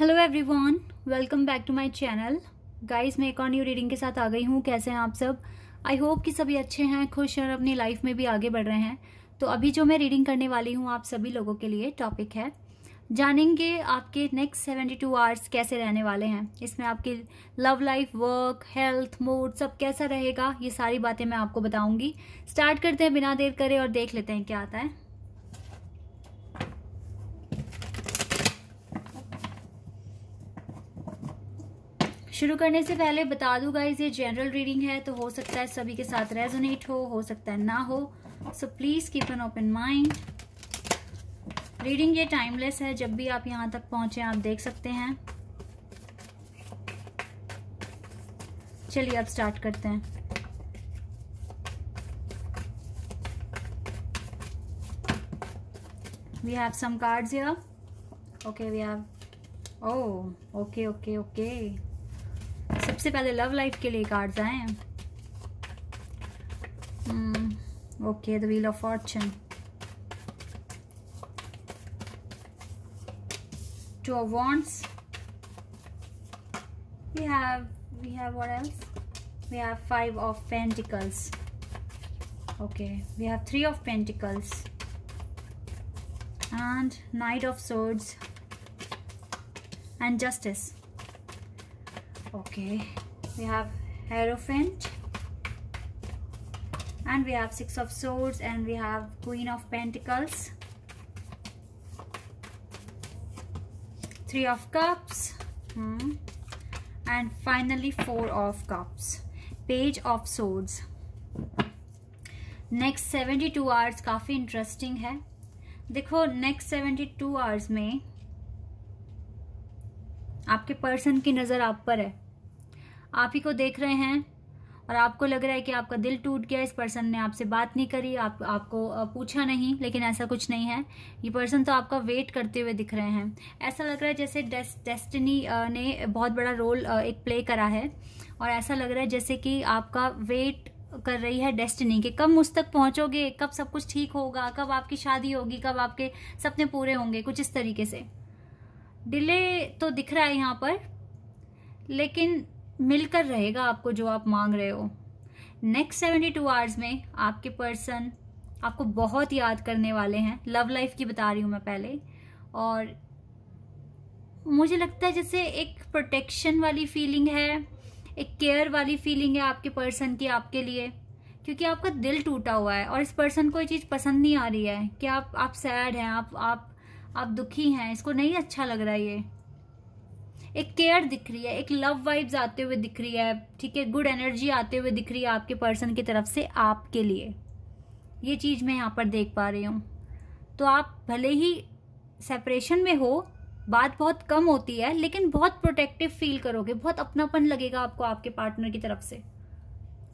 Hello everyone welcome back to my channel guys मैं एक और न्यू रीडिंग के साथ आ गई हूँ कैसे हैं आप सब आई होप कि सभी अच्छे हैं खुश हैं और अपनी लाइफ में भी आगे बढ़ रहे हैं तो अभी जो मैं रीडिंग करने वाली हूँ आप सभी लोगों के लिए टॉपिक है जानेंगे आपके नेक्स्ट सेवेंटी टू आवर्स कैसे रहने वाले हैं इसमें आपकी love life work health mood सब कैसा रहेगा ये सारी बातें मैं आपको बताऊंगी स्टार्ट करते हैं बिना देर करे और देख लेते हैं क्या आता है शुरू करने से पहले बता दूँ गाइज ये जनरल रीडिंग है तो हो सकता है सभी के साथ रेजोनेट हो हो सकता है ना हो so please keep an open mind reading ये टाइमलेस है जब भी आप यहां तक पहुंचे आप देख सकते हैं चलिए अब स्टार्ट करते हैं we have some cards here okay we have okay okay okay सबसे पहले लव लाइफ के लिए कार्ड्स आए hmm, Okay, the Wheel of Fortune. two of wands we have we have what else we have five of pentacles okay we have three of pentacles and knight of swords and justice okay we have hierophant and we have six of swords and we have queen of pentacles three of cups hmm. and finally four of cups page of swords next 72 hours काफ़ी interesting है देखो next 72 to hours में आपके person की नज़र आप पर है आप ही को देख रहे हैं और आपको लग रहा है कि आपका दिल टूट गया इस पर्सन ने आपसे बात नहीं करी आप आपको पूछा नहीं लेकिन ऐसा कुछ नहीं है ये पर्सन तो आपका वेट करते हुए दिख रहे हैं ऐसा लग रहा है जैसे डेस्टिनी ने बहुत बड़ा रोल एक प्ले करा है और ऐसा लग रहा है जैसे कि आपका वेट कर रही है डेस्टिनी के कब मुझ तक पहुंचोगे कब सब कुछ ठीक होगा कब आपकी शादी होगी कब आपके सपने पूरे होंगे कुछ इस तरीके से डिले तो दिख रहा है यहाँ पर लेकिन मिलकर रहेगा आपको जो आप मांग रहे हो नेक्स्ट सेवेंटी टू आवर्स में आपके पर्सन आपको बहुत याद करने वाले हैं लव लाइफ की बता रही हूँ मैं पहले और मुझे लगता है जैसे एक प्रोटेक्शन वाली फीलिंग है एक केयर वाली फीलिंग है आपके पर्सन की आपके लिए क्योंकि आपका दिल टूटा हुआ है और इस पर्सन को ये चीज़ पसंद नहीं आ रही है कि आप आप सैड हैं आप आप आप दुखी हैं इसको नहीं अच्छा लग रहा है ये एक केयर दिख रही है एक लव वाइब्स आते हुए दिख रही है ठीक है गुड एनर्जी आते हुए दिख रही है आपके पर्सन की तरफ से आपके लिए ये चीज़ मैं यहाँ पर देख पा रही हूँ तो आप भले ही सेपरेशन में हो बात बहुत कम होती है लेकिन बहुत प्रोटेक्टिव फील करोगे बहुत अपनापन लगेगा आपको आपके पार्टनर की तरफ से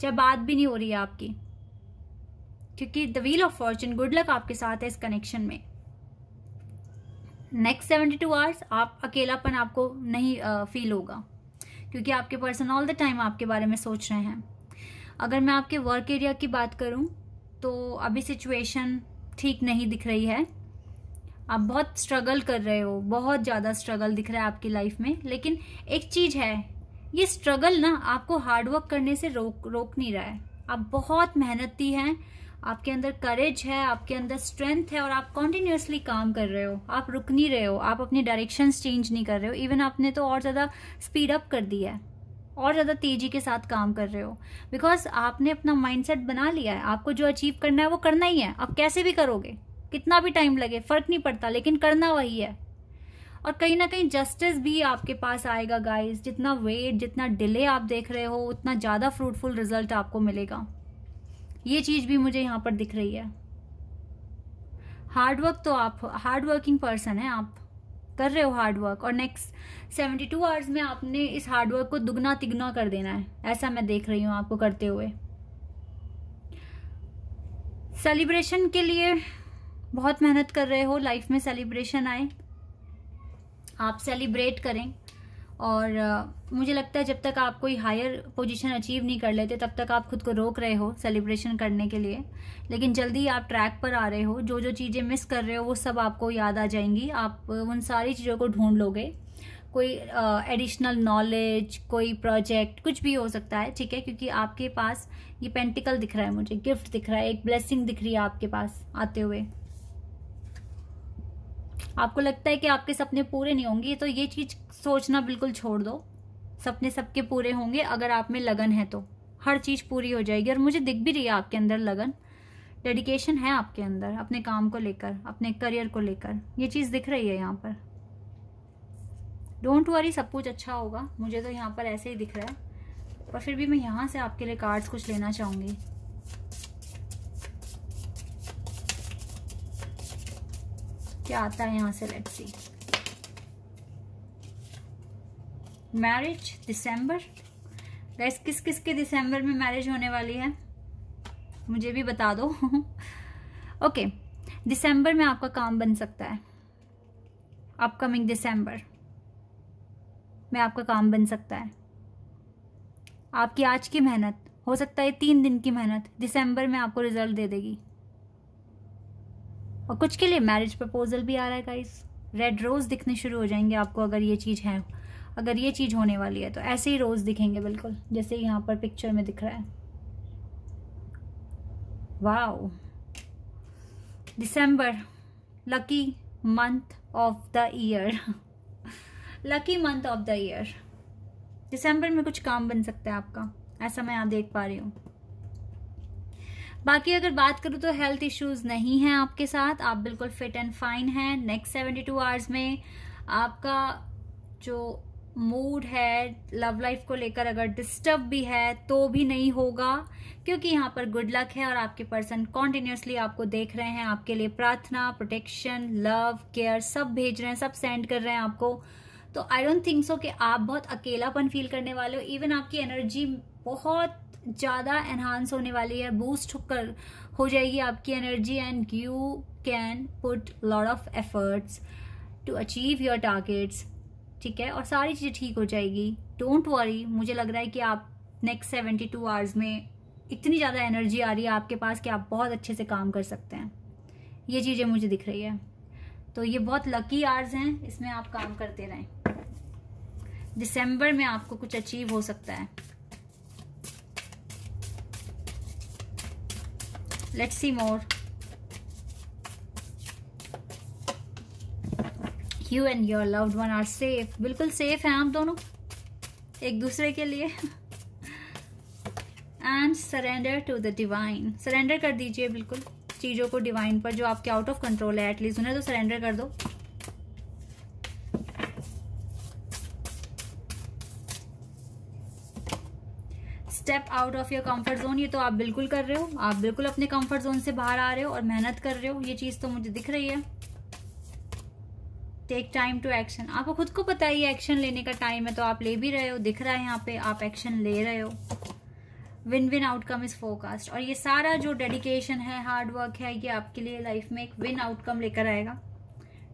चाहे बात भी नहीं हो रही है आपकी क्योंकि the wheel of fortune good luck आपके साथ है इस कनेक्शन में नेक्स्ट सेवेंटी टू आवर्स आप अकेलापन आपको नहीं फील होगा क्योंकि आपके पर्सन ऑल द टाइम आपके बारे में सोच रहे हैं अगर मैं आपके वर्क एरिया की बात करूं तो अभी सिचुएशन ठीक नहीं दिख रही है आप बहुत स्ट्रगल कर रहे हो बहुत ज़्यादा स्ट्रगल दिख रहा है आपकी लाइफ में लेकिन एक चीज़ है ये स्ट्रगल ना आपको हार्डवर्क करने से रोक रोक नहीं रहा है आप बहुत मेहनती हैं आपके अंदर करेज है आपके अंदर स्ट्रेंथ है और आप कॉन्टिन्यूसली काम कर रहे हो आप रुक नहीं रहे हो आप अपनी डायरेक्शन चेंज नहीं कर रहे हो इवन आपने तो और ज़्यादा स्पीड अप कर दिया है और ज़्यादा तेज़ी के साथ काम कर रहे हो बिकॉज आपने अपना माइंडसेट बना लिया है आपको जो अचीव करना है वो करना ही है आप कैसे भी करोगे कितना भी टाइम लगे फ़र्क नहीं पड़ता लेकिन करना वही है और कहीं ना कहीं जस्टिस भी आपके पास आएगा गाइस जितना वेट जितना डिले आप देख रहे हो उतना ज़्यादा फ्रूटफुल रिजल्ट आपको मिलेगा ये चीज़ भी मुझे यहाँ पर दिख रही है हार्डवर्क तो आप हार्ड वर्किंग पर्सन है आप कर रहे हो हार्डवर्क और नेक्स्ट सेवेंटी टू आवर्स में आपने इस हार्डवर्क को दुगना तिगना कर देना है ऐसा मैं देख रही हूँ आपको करते हुए सेलिब्रेशन के लिए बहुत मेहनत कर रहे हो लाइफ में सेलिब्रेशन आए आप सेलिब्रेट करें और मुझे लगता है जब तक आप कोई हायर पोजीशन अचीव नहीं कर लेते तब तक आप खुद को रोक रहे हो सेलिब्रेशन करने के लिए लेकिन जल्दी आप ट्रैक पर आ रहे हो जो जो चीज़ें मिस कर रहे हो वो सब आपको याद आ जाएंगी आप उन सारी चीज़ों को ढूंढ लोगे कोई एडिशनल नॉलेज कोई प्रोजेक्ट कुछ भी हो सकता है ठीक है क्योंकि आपके पास ये पेंटिकल दिख रहा है मुझे गिफ्ट दिख रहा है एक ब्लेसिंग दिख रही है आपके पास आते हुए आपको लगता है कि आपके सपने पूरे नहीं होंगे तो ये चीज सोचना बिल्कुल छोड़ दो सपने सबके पूरे होंगे अगर आप में लगन है तो हर चीज पूरी हो जाएगी और मुझे दिख भी रही है आपके अंदर लगन डेडिकेशन है आपके अंदर अपने काम को लेकर अपने करियर को लेकर ये चीज़ दिख रही है यहाँ पर डोंट वरी सब कुछ अच्छा होगा मुझे तो यहाँ पर ऐसे ही दिख रहा है पर फिर भी मैं यहाँ से आपके लिए कार्ड्स कुछ लेना चाहूँगी क्या आता है यहाँ से let's see marriage December guess किस किस के दिसंबर में मैरिज होने वाली है मुझे भी बता दो ओके दिसंबर में आपका काम बन सकता है अपकमिंग दिसंबर में आपका काम बन सकता है आपकी आज की मेहनत हो सकता है तीन दिन की मेहनत दिसंबर में आपको रिजल्ट दे देगी और कुछ के लिए मैरिज प्रपोजल भी आ रहा है गाइस रेड रोज़ दिखने शुरू हो जाएंगे आपको अगर ये चीज़ है अगर ये चीज़ होने वाली है तो ऐसे ही रोज़ दिखेंगे बिल्कुल जैसे यहाँ पर पिक्चर में दिख रहा है wow December lucky month of the year lucky month of the year December में कुछ काम बन सकता है आपका ऐसा मैं यहाँ देख पा रही हूँ बाकी अगर बात करूँ तो हेल्थ इश्यूज नहीं हैं आपके साथ आप बिल्कुल फिट एंड फाइन हैं नेक्स्ट सेवेंटी टू आवर्स में आपका जो मूड है लव लाइफ को लेकर अगर डिस्टर्ब भी है तो भी नहीं होगा क्योंकि यहाँ पर गुड लक है और आपके पर्सन कॉन्टिन्यूसली आपको देख रहे हैं आपके लिए प्रार्थना प्रोटेक्शन लव केयर सब भेज रहे हैं सब सेंड कर रहे हैं आपको तो आई डोंट थिंक सो कि आप बहुत अकेलापन फील करने वाले हो इवन आपकी एनर्जी बहुत ज़्यादा एनहांस होने वाली है बूस्ट कर हो जाएगी आपकी energy and you can put lot of efforts to achieve your targets ठीक है और सारी चीज़ें ठीक हो जाएगी डोंट वरी मुझे लग रहा है कि आप नेक्स्ट सेवेंटी टू आवर्स में इतनी ज़्यादा एनर्जी आ रही है आपके पास कि आप बहुत अच्छे से काम कर सकते हैं ये चीज़ें मुझे दिख रही है तो ये बहुत लकी आर्स हैं इसमें आप काम करते रहें दिसंबर में आपको कुछ अचीव हो सकता है let's see more you and your loved one are safe बिल्कुल सेफ है आप दोनों एक दूसरे के लिए and surrender to the divine surrender कर दीजिए बिल्कुल चीज़ों को डिवाइन पर जो आपके आउट ऑफ कंट्रोल है एटलीस्ट उन्हें तो सरेंडर कर दो step out of your comfort zone ये तो आप बिल्कुल कर रहे हो आप बिल्कुल अपने कंफर्ट जोन से बाहर आ रहे हो और मेहनत कर रहे हो ये चीज़ तो मुझे दिख रही है टेक टाइम टू एक्शन आपको खुद को पता ही एक्शन लेने का टाइम है तो आप ले भी रहे हो दिख रहा है यहाँ पे आप एक्शन ले रहे हो win win outcome is forecast और ये सारा जो डेडिकेशन है हार्ड वर्क है ये आपके लिए लाइफ में एक विन आउटकम लेकर आएगा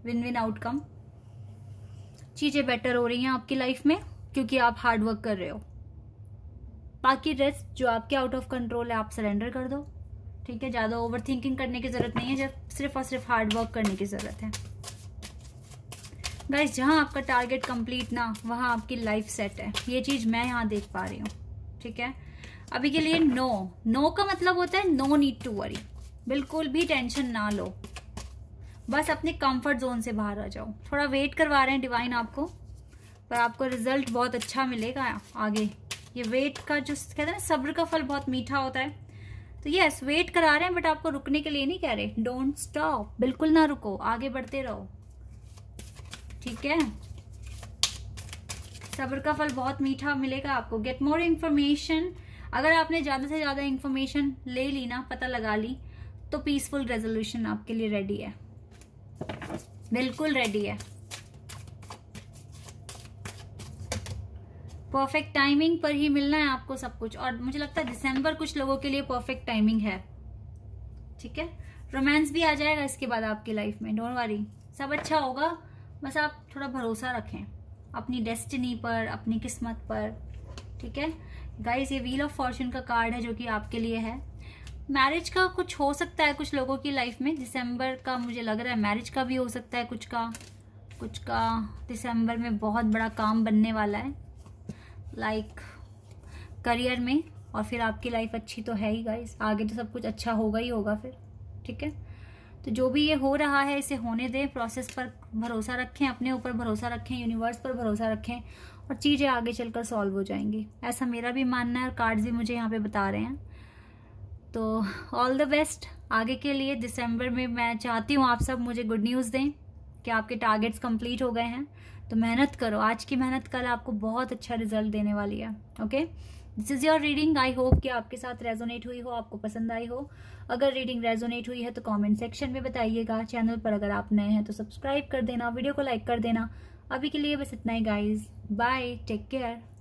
विन विन आउटकम चीज़ें बेटर हो रही हैं आपकी लाइफ में क्योंकि आप हार्ड वर्क कर रहे हो बाकी रेस्ट जो आपके आउट ऑफ कंट्रोल है आप सरेंडर कर दो ठीक है ज़्यादा ओवर थिंकिंग करने की ज़रूरत नहीं है जब सिर्फ और सिर्फ हार्ड वर्क करने की ज़रूरत है गाइज जहाँ आपका टारगेट कंप्लीट ना वहाँ आपकी लाइफ सेट है ये चीज़ मैं यहाँ देख पा रही हूँ ठीक है अभी के लिए नो नो का मतलब होता है नो नीड टू वरी बिल्कुल भी टेंशन ना लो बस अपने कंफर्ट जोन से बाहर आ जाओ थोड़ा वेट करवा रहे हैं डिवाइन आपको पर आपको रिजल्ट बहुत अच्छा मिलेगा आगे ये वेट का जो कहते हैं ना सब्र का फल बहुत मीठा होता है तो यस वेट करा रहे हैं बट आपको रुकने के लिए नहीं कह रहे डोंट स्टॉप बिल्कुल ना रुको आगे बढ़ते रहो ठीक है सब्र का फल बहुत मीठा मिलेगा आपको गेट मोर इन्फॉर्मेशन अगर आपने ज़्यादा से ज़्यादा इन्फॉर्मेशन ले ली ना पता लगा ली तो पीसफुल रेजोल्यूशन आपके लिए रेडी है बिल्कुल रेडी है परफेक्ट टाइमिंग पर ही मिलना है आपको सब कुछ और मुझे लगता है दिसंबर कुछ लोगों के लिए परफेक्ट टाइमिंग है ठीक है रोमांस भी आ जाएगा इसके बाद आपकी लाइफ में डोंट वरी सब अच्छा होगा बस आप थोड़ा भरोसा रखें अपनी डेस्टिनी पर अपनी किस्मत पर ठीक है गाइस ये व्हील ऑफ फॉर्चून का कार्ड है जो कि आपके लिए है मैरिज का कुछ हो सकता है कुछ लोगों की लाइफ में दिसंबर का मुझे लग रहा है मैरिज का भी हो सकता है कुछ का कुछ का दिसंबर में बहुत बड़ा काम बनने वाला है लाइक करियर में और फिर आपकी लाइफ अच्छी तो है ही गाइस आगे तो सब कुछ अच्छा होगा ही होगा फिर ठीक है तो जो भी ये हो रहा है इसे होने दें प्रोसेस पर भरोसा रखें अपने ऊपर भरोसा रखें यूनिवर्स पर भरोसा रखें और चीज़ें आगे चलकर सॉल्व हो जाएंगी ऐसा मेरा भी मानना है और कार्ड्स भी मुझे यहाँ पे बता रहे हैं तो ऑल द बेस्ट आगे के लिए दिसंबर में मैं चाहती हूँ आप सब मुझे गुड न्यूज़ दें कि आपके टारगेट्स कंप्लीट हो गए हैं तो मेहनत करो आज की मेहनत कल आपको बहुत अच्छा रिजल्ट देने वाली है okay this is your reading I hope कि आपके साथ रेजोनेट हुई हो आपको पसंद आई हो अगर रीडिंग रेजोनेट हुई है तो कमेंट सेक्शन में बताइएगा चैनल पर अगर आप नए हैं तो सब्सक्राइब कर देना वीडियो को लाइक कर देना अभी के लिए बस इतना ही गाइज बाय टेक केयर